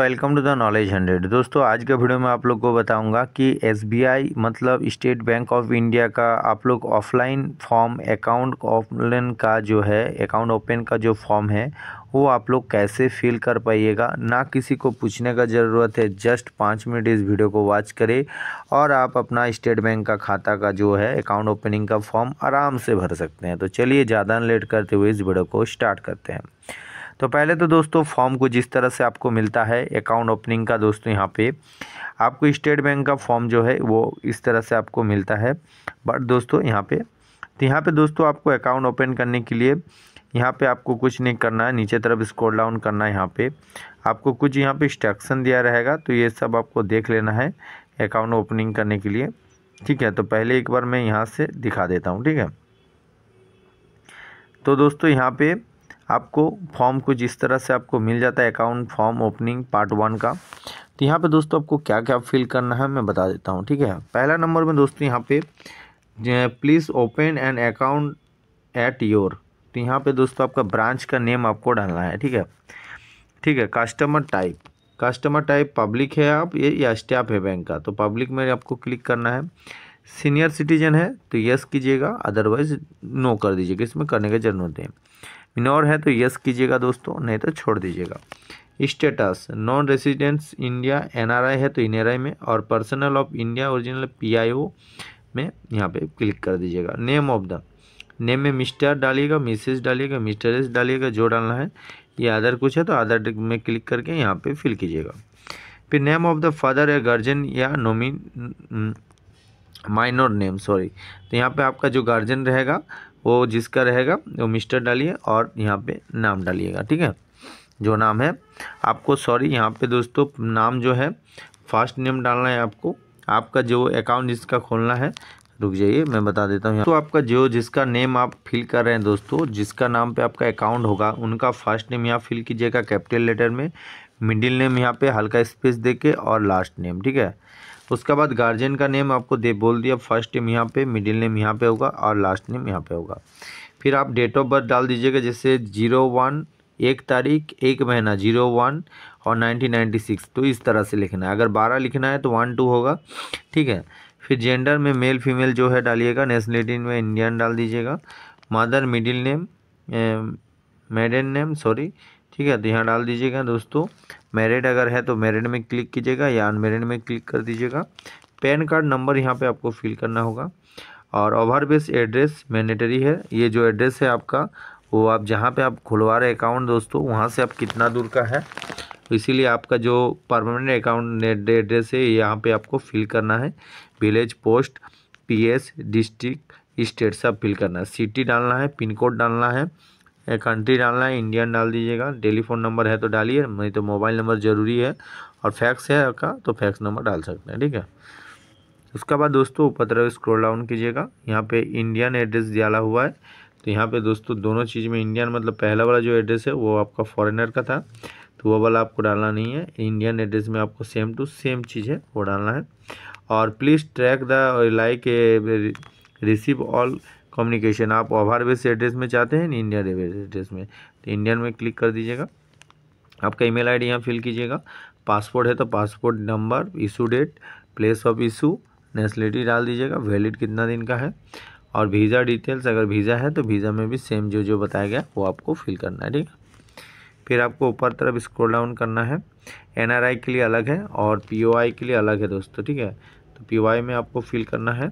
welcome to the knowledge hundred दोस्तों आज के वीडियो में आप लोग को बताऊंगा कि एस मतलब स्टेट बैंक ऑफ इंडिया का आप लोग ऑफलाइन फॉर्म अकाउंट ऑफलाइन का जो है अकाउंट ओपन का जो फॉर्म है वो आप लोग कैसे फिल कर पाइएगा ना किसी को पूछने का ज़रूरत है जस्ट पाँच मिनट इस वीडियो को वॉच करें और आप अपना स्टेट बैंक का खाता का जो है अकाउंट ओपनिंग का फॉर्म आराम से भर सकते हैं तो चलिए ज़्यादा लेट करते हुए इस वीडियो को स्टार्ट करते हैं तो पहले तो दोस्तों फॉर्म को जिस तरह से आपको मिलता है अकाउंट ओपनिंग का दोस्तों यहाँ पे आपको स्टेट बैंक का फॉर्म जो है वो इस तरह से आपको मिलता है बट दोस्तों यहाँ पे तो यहाँ पे दोस्तों आपको अकाउंट ओपन करने के लिए यहाँ पे आपको कुछ नहीं करना है नीचे तरफ स्क्रॉल डाउन करना है यहाँ पे आपको कुछ यहाँ पे इंस्ट्रक्शन दिया रहेगा तो ये सब आपको देख लेना है अकाउंट ओपनिंग करने के लिए ठीक है तो पहले एक बार मैं यहाँ से दिखा देता हूँ ठीक है तो दोस्तों यहाँ पे आपको फॉर्म कुछ इस तरह से आपको मिल जाता है account form opening part one का तो यहाँ पे दोस्तों आपको क्या क्या फिल करना है मैं बता देता हूँ ठीक है पहला नंबर में दोस्तों यहाँ पे please open an account at your तो यहाँ पे दोस्तों आपका ब्रांच का नेम आपको डालना है ठीक है ठीक है customer type customer type public है आप ये या स्टाफ है बैंक का तो पब्लिक में आपको क्लिक करना है सीनियर सिटीजन है तो यस कीजिएगा अदरवाइज नो कर दीजिएगा इसमें करने की जरूरत है मिनोर है तो यस कीजिएगा दोस्तों नहीं तो छोड़ दीजिएगा status non residents India NRI है तो एनआरआई में और personal of India original PIO में यहाँ पे क्लिक कर दीजिएगा नेम ऑफ द नेम में मिस्टर डालिएगा मिसेज डालिएगा एस डालिएगा जो डालना है ये अदर कुछ है तो अदर में क्लिक करके यहाँ पे फिल कीजिएगा फिर नेम ऑफ द फादर या गार्जियन या नोमिन माइनर नेम सॉरी तो यहाँ पे आपका जो गार्जियन रहेगा वो जिसका रहेगा वो मिस्टर डालिए और यहाँ पे नाम डालिएगा ठीक है जो नाम है आपको सॉरी यहाँ पे दोस्तों नाम जो है फर्स्ट नेम डालना है आपको आपका जो अकाउंट जिसका खोलना है रुक जाइए मैं बता देता हूँ तो आपका जो जिसका नेम आप फिल कर रहे हैं दोस्तों जिसका नाम पे आपका अकाउंट होगा उनका फर्स्ट नेम यहाँ फिल कीजिएगा कैपिटल लेटर में मिडिल नेम यहाँ पे हल्का स्पेस दे के और लास्ट नेम ठीक है उसके बाद गार्जियन का नेम आपको दे बोल दिया फर्स्ट नेम यहाँ पे मिडिल नेम यहाँ पे होगा और लास्ट नेम यहाँ पे होगा फिर आप डेट ऑफ बर्थ डाल दीजिएगा जैसे जीरो वन एक तारीख एक महीना जीरो वन और नाइनटीन नाइन्टी सिक्स तो इस तरह से लिखना है अगर बारह लिखना है तो वन टू होगा ठीक है फिर जेंडर में मेल फीमेल जो है डालिएगा नेशनलिटी में इंडियन डाल दीजिएगा mother middle name maiden name sorry ठीक है तो यहाँ डाल दीजिएगा दोस्तों मैरिड अगर है तो मैरिड में क्लिक कीजिएगा या अनमेरिड में क्लिक कर दीजिएगा पैन कार्ड नंबर यहाँ पे आपको फिल करना होगा और ओवर बेस एड्रेस मैंडेटरी है ये जो एड्रेस है आपका वो आप जहाँ पे आप खुलवा रहे अकाउंट दोस्तों वहाँ से आप कितना दूर का है इसीलिए आपका जो परमानेंट अकाउंट एड्रेस है यहाँ पर आपको फिल करना है विलेज पोस्ट एस डिस्ट्रिक्ट स्टेट सब फिल करना है सिटी डालना है पिन कोड डालना है कंट्री डालना है इंडियन डाल दीजिएगा टेलीफोन नंबर है तो डालिए नहीं तो मोबाइल नंबर ज़रूरी है और फैक्स है आपका तो फैक्स नंबर डाल सकते हैं ठीक है उसके बाद दोस्तों ऊपर तरफ स्क्रॉल डाउन कीजिएगा यहाँ पे इंडियन एड्रेस डाला हुआ है तो यहाँ पे दोस्तों दोनों चीज़ में इंडियन मतलब पहला वाला जो एड्रेस है वो आपका फॉरेनर का था तो वो वाला आपको डालना नहीं है इंडियन एड्रेस में आपको सेम टू सेम चीज़ है वो डालना है और please track the like receive all communication आप ओवर बेस एड्रेस में चाहते हैं इंडियन एड्रेस में तो इंडियन में क्लिक कर दीजिएगा आपका ईमेल आईडी यहाँ फिल कीजिएगा पासपोर्ट है तो passport number issue date place of issue nationality डाल दीजिएगा वैलिड कितना दिन का है और वीज़ा डिटेल्स अगर वीज़ा है तो वीज़ा में भी सेम जो जो बताया गया वो आपको फिल करना है ठीक है फिर आपको ऊपर तरफ स्क्रॉल डाउन करना है एन के लिए अलग है और पी के लिए अलग है दोस्तों ठीक है तो पी में आपको फिल करना है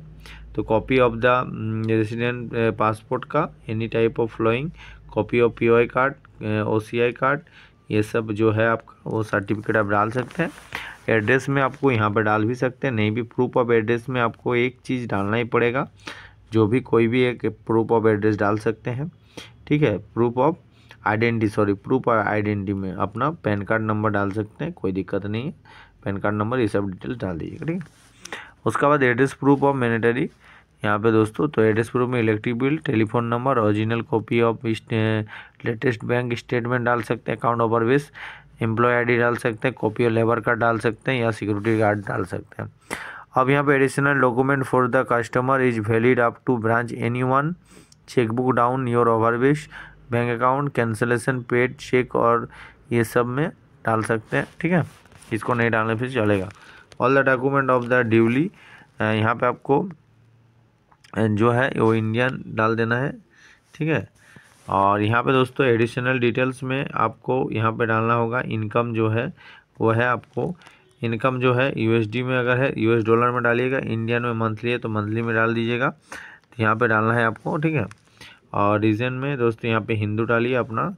तो copy of the resident passport का any type of following copy of P card O card ये सब जो है आपका वो सर्टिफिकेट आप डाल सकते हैं एड्रेस में आपको यहाँ पर डाल भी सकते हैं नहीं भी प्रूफ ऑफ एड्रेस में आपको एक चीज़ डालना ही पड़ेगा जो भी कोई भी एक प्रूफ ऑफ एड्रेस डाल सकते हैं ठीक है proof of identity sorry proof of identity में अपना पैन कार्ड नंबर डाल सकते हैं कोई दिक्कत नहीं है पैन कार्ड नंबर ये सब डिटेल्स डाल दीजिएगा ठीक है उसके बाद एड्रेस प्रूफ ऑफ मैनेटरी यहाँ पे दोस्तों तो एड्रेस प्रूफ में electric bill telephone number original copy of latest bank statement डाल सकते हैं अकाउंट ओवरवेस एम्प्लॉय आई डाल सकते हैं कॉपी ऑफ लेबर कार्ड डाल सकते हैं या सिक्योरिटी गार्ड डाल सकते हैं अब यहाँ पे additional document for the customer is valid up to branch any one chequebook down your ओवरविश bank account cancellation paid cheque और ये सब में डाल सकते हैं ठीक है इसको नहीं डालने फिर चलेगा all the document of the duly यहाँ पे आपको uh, जो है वो इंडियन डाल देना है ठीक है और यहाँ पे दोस्तों एडिशनल डिटेल्स में आपको यहाँ पे डालना होगा इनकम जो है वो है आपको इनकम जो है यूएसडी में अगर है यूएस डॉलर में डालिएगा इंडियन में मंथली है तो मंथली में डाल दीजिएगा तो यहाँ पे डालना है आपको ठीक है और रीजन में दोस्तों यहाँ पे हिंदू डालिए अपना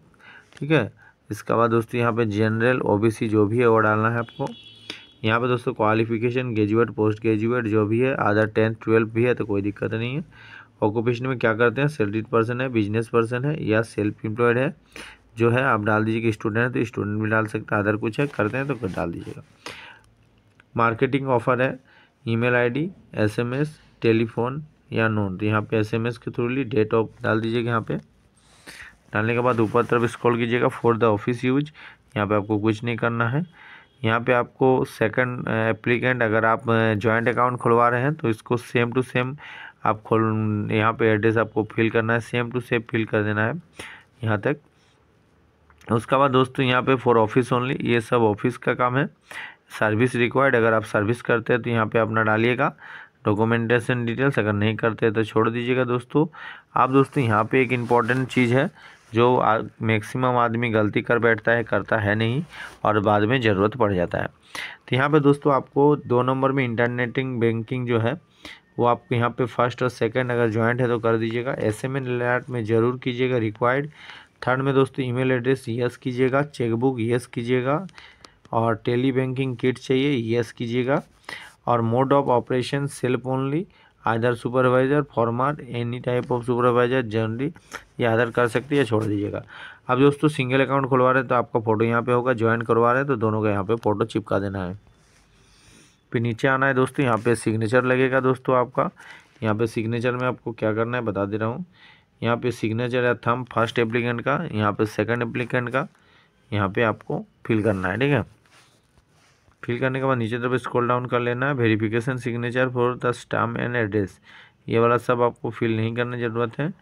ठीक है इसके बाद दोस्तों यहाँ पे जनरल ओबीसी जो भी है वो डालना है आपको यहाँ पे दोस्तों क्वालिफिकेशन ग्रेजुएट पोस्ट ग्रेजुएट जो भी है आधा टेंथ ट्वेल्थ भी है तो कोई दिक्कत नहीं है ऑक्यूपेशन में क्या करते हैं सेल्डिड पर्सन है बिजनेस पर्सन है या सेल्फ एम्प्लॉयड है जो है आप डाल दीजिए कि स्टूडेंट है तो स्टूडेंट भी डाल सकते हैं अदर कुछ है करते हैं तो डाल दीजिएगा मार्केटिंग ऑफर है ईमेल आईडी एसएमएस टेलीफोन या नोट तो यहाँ पे एसएमएस के थ्रू डेट ऑफ डाल दीजिएगा यहाँ पे डालने के बाद ऊपर तरफ स्क्रॉल कीजिएगा फॉर द ऑफिस यूज यहाँ पे आपको कुछ नहीं करना है यहाँ पे आपको सेकंड एप्लीकेंट अगर आप जॉइंट अकाउंट खुलवा रहे हैं तो इसको सेम टू सेम आप खोल यहाँ पे एड्रेस आपको फिल करना है सेम टू सेम फिल कर देना है यहाँ तक उसके बाद दोस्तों यहाँ पे फॉर ऑफिस ओनली ये सब ऑफिस का काम है सर्विस रिक्वायर्ड अगर आप सर्विस करते हैं तो यहाँ पर अपना डालिएगा डॉक्यूमेंटेशन डिटेल्स अगर नहीं करते तो छोड़ दीजिएगा दोस्तों आप दोस्तों यहाँ पे एक इम्पॉर्टेंट चीज़ है जो आ, मैक्सिमम आदमी गलती कर बैठता है करता है नहीं और बाद में ज़रूरत पड़ जाता है तो यहाँ पे दोस्तों आपको दो नंबर में इंटरनेटिंग बैंकिंग जो है वो आप यहाँ पे फर्स्ट और सेकंड अगर ज्वाइंट है तो कर दीजिएगा एस एम अलर्ट में ज़रूर कीजिएगा रिक्वायर्ड थर्ड में दोस्तों ईमेल एड्रेस यस कीजिएगा चेकबुक यस कीजिएगा और टेली बैंकिंग किट चाहिए यस कीजिएगा और mode of operation self only Aadhaar supervisor format any type of supervisor जर्नरी ये आधार कर सकती है छोड़ दीजिएगा अब दोस्तों सिंगल अकाउंट खुलवा रहे हैं तो आपका फ़ोटो यहाँ पे होगा ज्वाइन करवा रहे हैं तो दोनों का यहाँ पे फ़ोटो चिपका देना है फिर नीचे आना है दोस्तों यहाँ पे सिग्नेचर लगेगा दोस्तों आपका यहाँ पे सिग्नेचर में आपको क्या करना है बता दे रहा हूँ यहाँ पे सिग्नेचर है थम फर्स्ट एप्लीकेंट का यहाँ पे सेकंड एप्लीकेंट का यहाँ पे आपको फिल करना है ठीक है फिल करने के बाद नीचे तरफ स्क्रॉल डाउन कर लेना है verification signature for the stamp and address ये वाला सब आपको फिल नहीं करने ज़रूरत है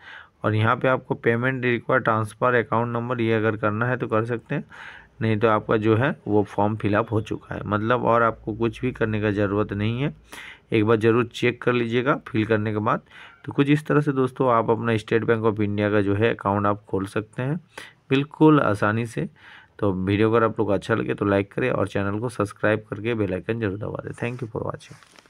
और यहाँ पे आपको payment require transfer account number ये अगर करना है तो कर सकते हैं नहीं तो आपका जो है वो फॉर्म फिलअप हो चुका है मतलब और आपको कुछ भी करने का ज़रूरत नहीं है एक बार ज़रूर चेक कर लीजिएगा फिल करने के बाद तो कुछ इस तरह से दोस्तों आप अपना स्टेट बैंक ऑफ इंडिया का जो है अकाउंट आप खोल सकते हैं बिल्कुल आसानी से तो वीडियो अगर आप लोग अच्छा लगे तो लाइक करें और चैनल को सब्सक्राइब करके बेलाइकन जरूर दबा दें थैंक यू फॉर वॉचिंग